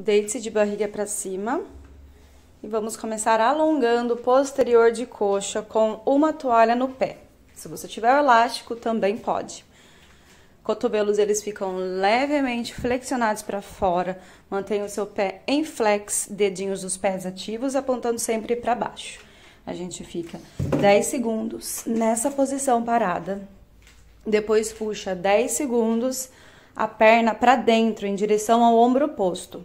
Deite-se de barriga para cima e vamos começar alongando o posterior de coxa com uma toalha no pé. Se você tiver elástico, também pode. Cotovelos eles ficam levemente flexionados para fora. Mantenha o seu pé em flex, dedinhos dos pés ativos, apontando sempre para baixo. A gente fica 10 segundos nessa posição parada. Depois puxa 10 segundos a perna para dentro em direção ao ombro oposto.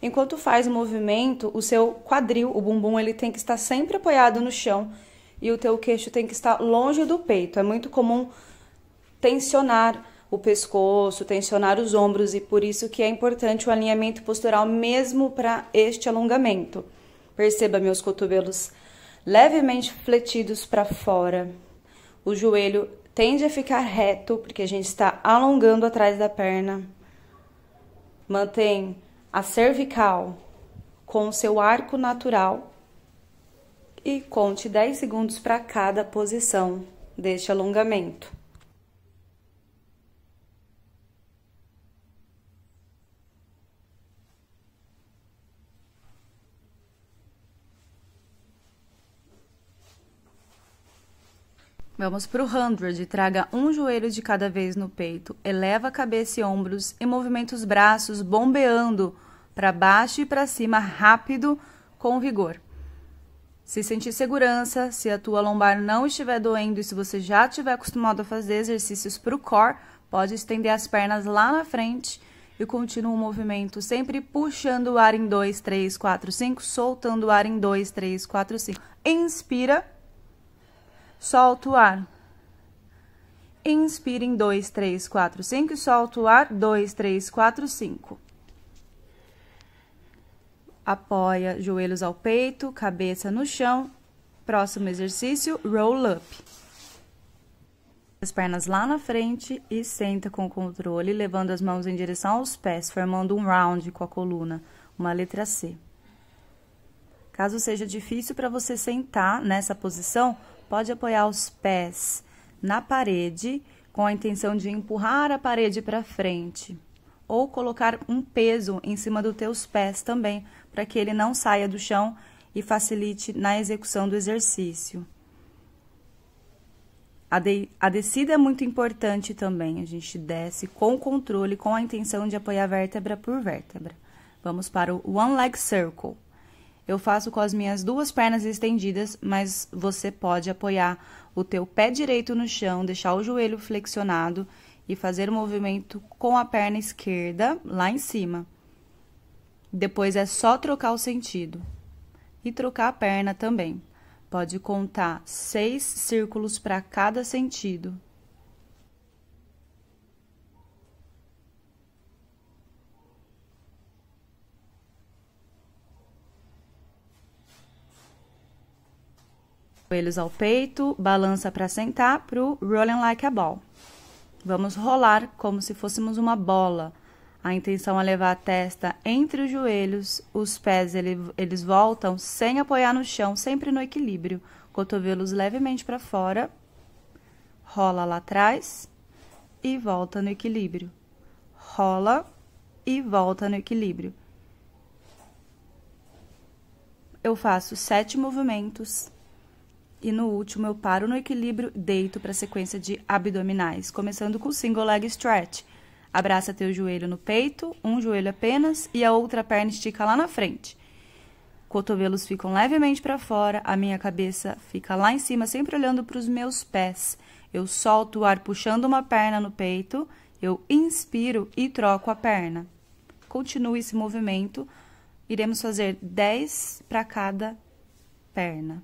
Enquanto faz o movimento, o seu quadril, o bumbum, ele tem que estar sempre apoiado no chão e o teu queixo tem que estar longe do peito. É muito comum tensionar o pescoço, tensionar os ombros e por isso que é importante o alinhamento postural mesmo para este alongamento. Perceba meus cotovelos levemente fletidos para fora. O joelho tende a ficar reto porque a gente está alongando atrás da perna. Mantém a cervical com o seu arco natural e conte 10 segundos para cada posição deste alongamento. Vamos para o 100. Traga um joelho de cada vez no peito. Eleva a cabeça e ombros e movimenta os braços, bombeando para baixo e para cima, rápido, com vigor. Se sentir segurança, se a tua lombar não estiver doendo e se você já estiver acostumado a fazer exercícios para o core, pode estender as pernas lá na frente e continua o movimento, sempre puxando o ar em 2, 3, 4, 5, soltando o ar em 2, 3, 4, 5. Inspira solta o ar. Inspira em 2, 3, 4, 5 e solta o ar. 2, 3, 4, 5. Apoia joelhos ao peito, cabeça no chão. Próximo exercício, roll up. As pernas lá na frente e senta com controle, levando as mãos em direção aos pés, formando um round com a coluna, uma letra C. Caso seja difícil para você sentar nessa posição, pode apoiar os pés na parede com a intenção de empurrar a parede para frente ou colocar um peso em cima dos teus pés também, para que ele não saia do chão e facilite na execução do exercício. A, de, a descida é muito importante também. A gente desce com controle, com a intenção de apoiar vértebra por vértebra. Vamos para o One Leg Circle. Eu faço com as minhas duas pernas estendidas, mas você pode apoiar o teu pé direito no chão, deixar o joelho flexionado e fazer o movimento com a perna esquerda lá em cima. Depois é só trocar o sentido e trocar a perna também. Pode contar seis círculos para cada sentido. Joelhos ao peito, balança para sentar para o rolling like a ball. Vamos rolar como se fôssemos uma bola. A intenção é levar a testa entre os joelhos, os pés ele, eles voltam sem apoiar no chão, sempre no equilíbrio. Cotovelos levemente para fora, rola lá atrás e volta no equilíbrio. Rola e volta no equilíbrio. Eu faço sete movimentos e no último, eu paro no equilíbrio, deito para a sequência de abdominais, começando com o single leg stretch. Abraça teu joelho no peito, um joelho apenas e a outra perna estica lá na frente. Cotovelos ficam levemente para fora, a minha cabeça fica lá em cima, sempre olhando para os meus pés. Eu solto o ar puxando uma perna no peito, eu inspiro e troco a perna. Continue esse movimento. Iremos fazer 10 para cada perna.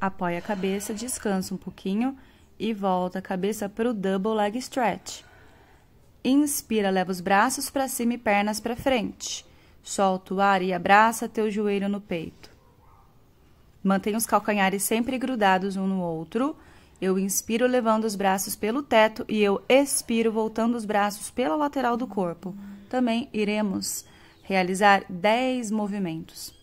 apoia a cabeça, descansa um pouquinho e volta a cabeça para o double leg stretch. Inspira, leva os braços para cima e pernas para frente. Solta o ar e abraça teu joelho no peito. Mantenha os calcanhares sempre grudados um no outro. Eu inspiro levando os braços pelo teto e eu expiro voltando os braços pela lateral do corpo. Também iremos realizar 10 movimentos.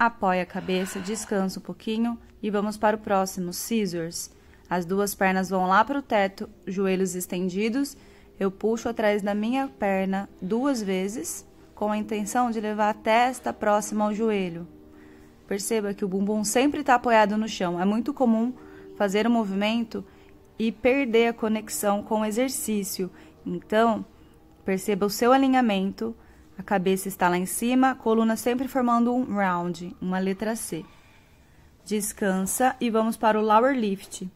apoia a cabeça, descansa um pouquinho e vamos para o próximo, scissors. As duas pernas vão lá para o teto, joelhos estendidos. Eu puxo atrás da minha perna duas vezes, com a intenção de levar a testa próxima ao joelho. Perceba que o bumbum sempre está apoiado no chão. É muito comum fazer o um movimento e perder a conexão com o exercício. Então, perceba o seu alinhamento a cabeça está lá em cima, coluna sempre formando um round, uma letra C. Descansa e vamos para o lower lift.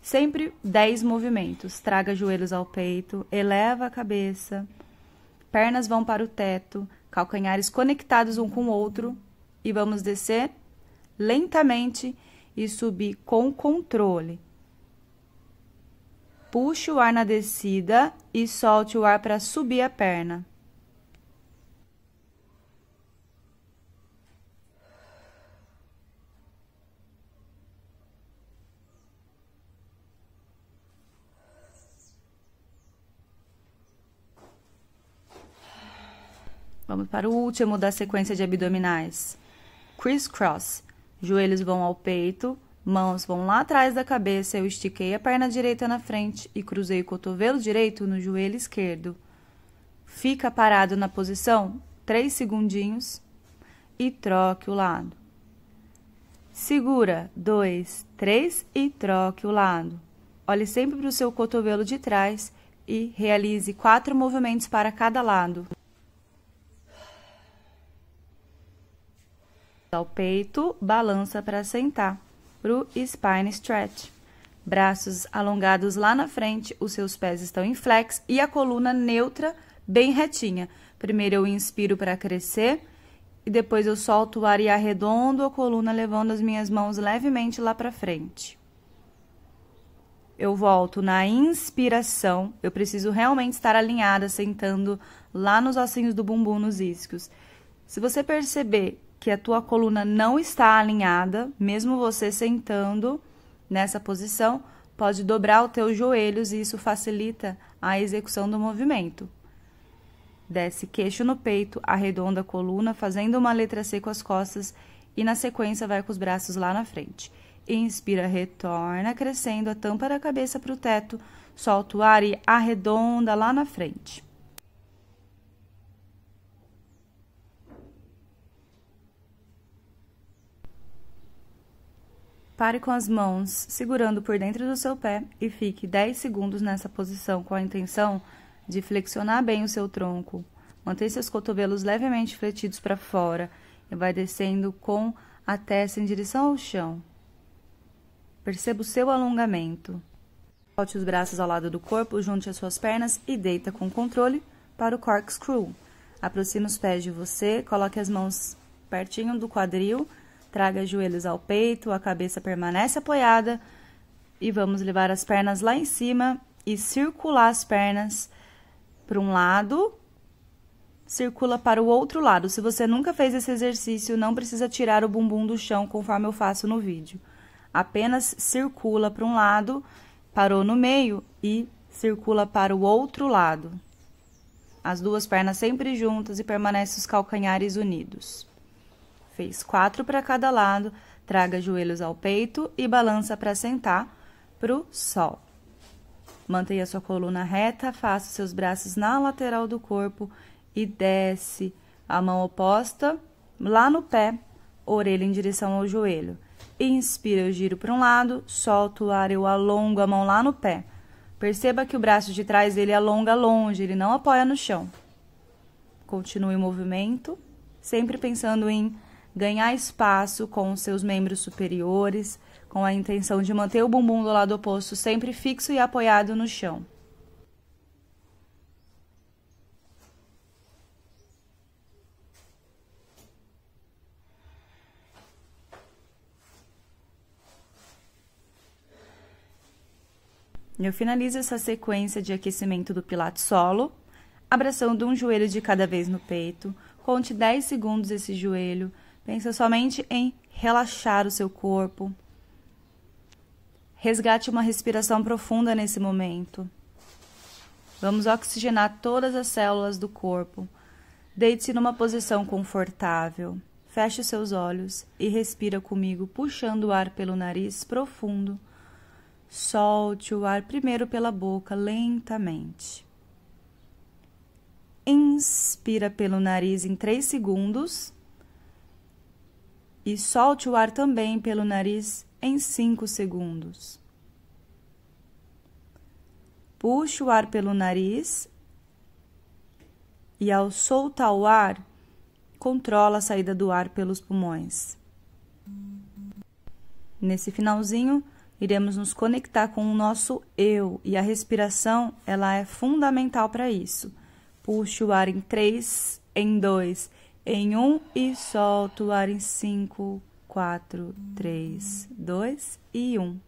Sempre 10 movimentos. Traga joelhos ao peito, eleva a cabeça, pernas vão para o teto, calcanhares conectados um com o outro e vamos descer lentamente e subir com controle. Puxe o ar na descida e solte o ar para subir a perna. Vamos para o último da sequência de abdominais. Criss-cross. Joelhos vão ao peito, mãos vão lá atrás da cabeça. Eu estiquei a perna direita na frente e cruzei o cotovelo direito no joelho esquerdo. Fica parado na posição 3 segundinhos e troque o lado. Segura 2, 3 e troque o lado. Olhe sempre para o seu cotovelo de trás e realize quatro movimentos para cada lado. ao peito, balança para sentar, o spine stretch. Braços alongados lá na frente, os seus pés estão em flex e a coluna neutra, bem retinha. Primeiro eu inspiro para crescer e depois eu solto o ar e arredondo a coluna, levando as minhas mãos levemente lá para frente. Eu volto na inspiração, eu preciso realmente estar alinhada, sentando lá nos ossinhos do bumbum, nos isquios. Se você perceber que a tua coluna não está alinhada, mesmo você sentando nessa posição, pode dobrar os teus joelhos e isso facilita a execução do movimento. Desce queixo no peito, arredonda a coluna, fazendo uma letra C com as costas e na sequência vai com os braços lá na frente. Inspira, retorna, crescendo a tampa da cabeça para o teto, solta o ar e arredonda lá na frente. Pare com as mãos segurando por dentro do seu pé e fique 10 segundos nessa posição com a intenção de flexionar bem o seu tronco. Mantenha seus cotovelos levemente fletidos para fora e vai descendo com a testa em direção ao chão. Perceba o seu alongamento. Volte os braços ao lado do corpo, junte as suas pernas e deita com controle para o corkscrew. Aproxime os pés de você, coloque as mãos pertinho do quadril Traga joelhos ao peito, a cabeça permanece apoiada e vamos levar as pernas lá em cima e circular as pernas para um lado, circula para o outro lado. Se você nunca fez esse exercício, não precisa tirar o bumbum do chão conforme eu faço no vídeo. Apenas circula para um lado, parou no meio e circula para o outro lado. As duas pernas sempre juntas e permanece os calcanhares unidos. Fez quatro para cada lado, traga joelhos ao peito e balança para sentar pro sol. Mantenha sua coluna reta, faça seus braços na lateral do corpo e desce a mão oposta lá no pé, orelha em direção ao joelho. Inspira, eu giro para um lado, solto o ar, eu alongo a mão lá no pé. Perceba que o braço de trás ele alonga longe, ele não apoia no chão. Continue o movimento, sempre pensando em ganhar espaço com os seus membros superiores, com a intenção de manter o bumbum do lado oposto sempre fixo e apoiado no chão. Eu finalizo essa sequência de aquecimento do pilates solo, abraçando um joelho de cada vez no peito. Conte 10 segundos esse joelho, Pensa somente em relaxar o seu corpo. Resgate uma respiração profunda nesse momento. Vamos oxigenar todas as células do corpo. Deite-se numa posição confortável. Feche seus olhos e respira comigo, puxando o ar pelo nariz profundo. Solte o ar primeiro pela boca, lentamente. Inspira pelo nariz em 3 segundos e solte o ar também pelo nariz em 5 segundos. Puxe o ar pelo nariz e, ao soltar o ar, controla a saída do ar pelos pulmões. Nesse finalzinho, iremos nos conectar com o nosso eu e a respiração, ela é fundamental para isso. Puxe o ar em 3, em 2 em um e solto o ar em cinco, quatro, três, dois e um.